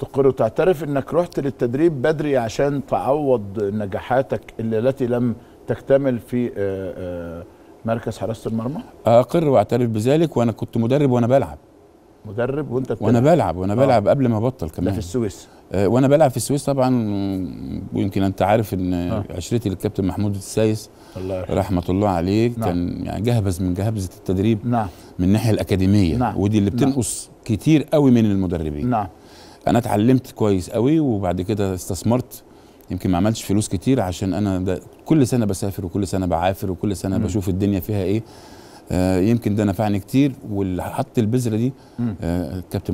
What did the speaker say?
تقر وتعترف انك رحت للتدريب بدري عشان تعوض نجاحاتك التي لم تكتمل في آه، آه، مركز حراسه المرمى؟ اقر واعترف بذلك وانا كنت مدرب وانا بلعب مدرب وانت وانا بلعب وانا بلعب آه. قبل ما ابطل كمان ده في السويس وانا بلعب في السويس طبعا ويمكن انت عارف ان آه. عشرتي للكابتن محمود السايس الله رحمه الله عليه نعم. كان يعني جهبذ من جهبذه التدريب نعم. من الناحيه الاكاديميه نعم. ودي اللي نعم. بتنقص نعم. كتير قوي من المدربين نعم انا اتعلمت كويس قوي وبعد كده استثمرت يمكن ما عملتش فلوس كتير عشان انا ده كل سنه بسافر وكل سنه بعافر وكل سنه م. بشوف الدنيا فيها ايه آه يمكن ده نفعني كتير واللي حط البذره دي آه كابتن